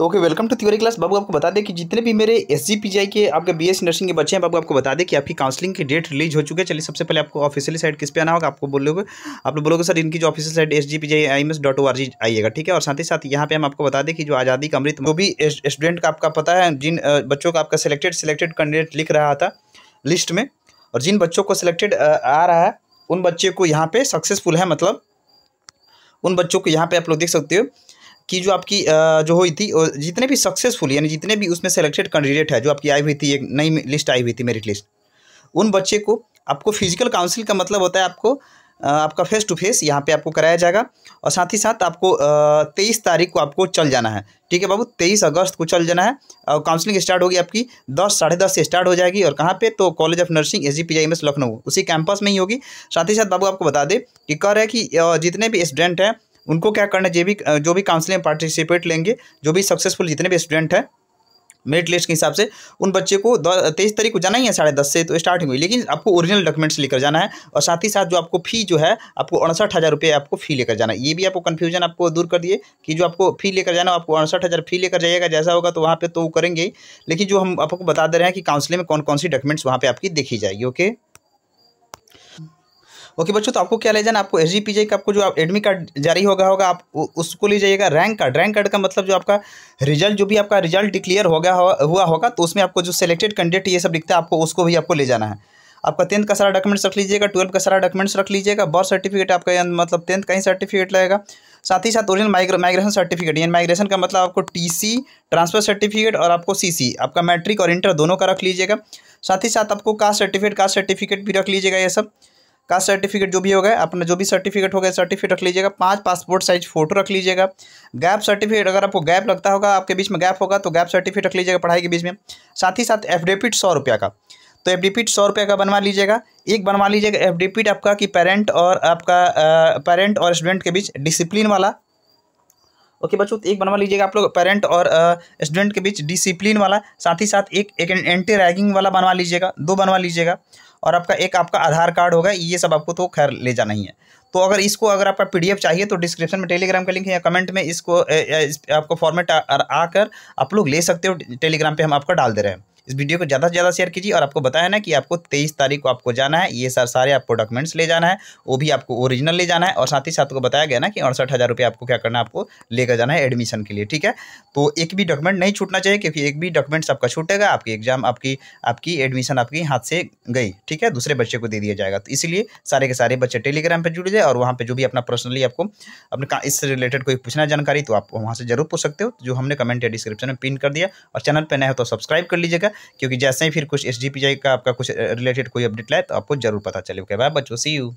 तो okay welcome to theory class बाबू आपको बता दें कि जितने भी मेरे एस जी पी आई के आपके बी एस नर्सिंग के बच्चे हैं बाबू आपको बता दें कि आपकी काउंसलिंग की डेट रिलीज हो चुकी है चलिए सबसे पहले आपको ऑफिशियली साइट किस पे आना होगा आपको बोलोगे आप लोग बोलोगे सर इनकी जो official site S G P I S O G आइएगा ठीक है और साथ ही साथ यहाँ पे हम आपको बता दें कि जो आज़ादी का अमृत वो भी स्टूडेंट का आपका पता है जिन बच्चों का आपका सिलेक्टेड सिलेक्टेड कैंडिडेट लिख रहा था लिस्ट में और जिन बच्चों को सिलेक्टेड आ रहा है उन बच्चे को यहाँ पे सक्सेसफुल है मतलब उन बच्चों को यहाँ पे आप लोग देख सकते हो कि जो आपकी जो हुई थी जितने भी सक्सेसफुल यानी जितने भी उसमें सेलेक्टेड कैंडिडेट है जो आपकी आई हुई थी एक नई लिस्ट आई हुई थी मेरिट लिस्ट उन बच्चे को आपको फिजिकल काउंसिल का मतलब होता है आपको आपका फेस टू फेस यहाँ पे आपको कराया जाएगा और साथ ही साथ आपको तेईस तारीख को आपको चल जाना है ठीक है बाबू तेईस अगस्त को चल जाना है और काउंसलिंग स्टार्ट होगी आपकी दस साढ़े दस से स्टार्ट हो जाएगी और कहाँ पे तो college of nursing S G P Lucknow उसी कैंपस में ही होगी साथ ही साथ बाबू आपको बता दें कि कर है कि जितने भी स्टूडेंट हैं उनको क्या करना है भी जो भी काउंसलिंग में पार्टिसिपेट लेंगे जो भी सक्सेसफुल जितने भी स्टूडेंट हैं मेरिट लिस्ट के हिसाब से उन बच्चे को तेईस तारीख को जाना ही है साढ़े दस से तो स्टार्टिंग हुई लेकिन आपको ओरिजिनल डॉक्यूमेंट्स लेकर जाना है और साथ ही साथ जो आपको फी जो है आपको अड़सठ हज़ार रुपये आपको फी लेकर जाना है ये भी आपको कन्फ्यूजन आपको दूर कर दिए कि जो आपको फी लेकर जाना आपको अड़सठ हज़ार फी लेकर जाइएगा जैसा होगा तो वहाँ पर तो करेंगे लेकिन जो हम आपको बता दे रहे हैं कि काउंसिलिंग में कौन कौन सी डॉक्यूमेंट्स वहाँ पर आपकी देखी जाएगी ओके ओके बच्चों तो आपको क्या ले जाना आपको एस जी का आपको जो आप एडमिट कार्ड जारी होगा होगा आप उसको ले जाइएगा रैंक कार्ड रैंक कार्ड का मतलब जो आपका रिजल्ट जो भी आपका रिजल्ट डिक्लेयर होगा हुआ होगा तो उसमें आपको जो सिलेक्टेड कैंडिडेट ये सब दिखता है आपको उसको भी आपको ले जाना है आपका टेंथ का सारा डॉक्यूमेंट्स रख लीजिएगा ट्वेल्थ का सारा डॉक्यूमेंट्स रख लीजिएगा बर्थ सर्टिफिकेट आपका मतलब टेंथ का ही सर्टिफिकेट लगेगा साथ ही साथ ओरिजिनल माइग्रे, माइग्रेशन सर्टिफिकेट यानी माइग्रेशन का मतलब आपको टीसी ट्रांसफर सर्टिफिकेट और आपको सीसी आपका मैट्रिक और इंटर दोनों का रख लीजिएगा साथ ही साथ आपको कास्ट सर्टिफिकेट कास्ट सर्टिफिकेट भी रख लीजिएगा यह सब कास्ट सर्टिफिकेट जो भी होगा अपना जो भी सर्टिफिकेट होगा सर्टिफिकेट रख लीजिएगा पांच पासपोर्ट साइज फोटो रख लीजिएगा गैप सर्टिफिकेट अगर आपको गैप लगता होगा आपके बीच में गैप होगा तो गैप सर्टिफिकेट रख लीजिएगा पढ़ाई के बीच में साथ ही साथ एफडेपिट सौ रुपये का तो एफडीपीट सौ रुपये का बनवा लीजिएगा एक बनवा लीजिएगा एफडीपीट आपका कि पेरेंट और आपका पेरेंट और स्टूडेंट के बीच डिसिप्लिन वाला ओके बच्चों तो एक बनवा लीजिएगा आप लोग पेरेंट और स्टूडेंट के बीच डिसिप्लिन वाला साथ ही साथ एक एक एंटी रैगिंग वाला बनवा लीजिएगा दो बनवा लीजिएगा और आपका एक आपका आधार कार्ड होगा ये सब आपको तो खैर ले जाना ही है तो अगर इसको अगर आपका पीडीएफ चाहिए तो डिस्क्रिप्शन में टेलीग्राम का लिंक है या कमेंट में इसको इस, आपको फॉर्मेट आकर आप लोग ले सकते हो टेलीग्राम पे हम आपका डाल दे रहे हैं इस वीडियो को ज़्यादा से ज़्यादा शेयर कीजिए और आपको बताया ना कि आपको तेईस तारीख को आपको जाना है ये सर सारे आपको डॉक्यूमेंट्स ले जाना है वो भी आपको ओरिजिनल ले जाना है और साथ ही साथ को बताया गया ना कि अड़सठ हज़ार रुपये आपको क्या करना है आपको लेकर जाना है एडमिशन के लिए ठीक है तो एक भी डॉक्यूमेंट नहीं छूटना चाहिए क्योंकि एक भी डॉक्यूमेंट्स आपका छूटेगा आपकी एग्जाम आपकी आपकी एडमिशन आपकी हाथ से गई ठीक है दूसरे बच्चे को दे दिया जाएगा तो इसलिए सारे के सारे बच्चे टेलीग्राम पर जुड़ जाए और वहाँ पर जो भी अपना पर्सनली आपको अपने इससे रिलेटेड कोई पूछना जानकारी तो आप वहाँ से जरूर पूछ सकते हो जो हमने कमेंट या डिस्क्रिप्शन में पिन कर दिया और चैनल पर नए हो तो सब्सक्राइब कर लीजिएगा क्योंकि जैसे ही फिर कुछ एस का आपका कुछ रिलेटेड कोई अपडेट लाए तो आपको जरूर पता चले ओके बाय बच्चों सी यू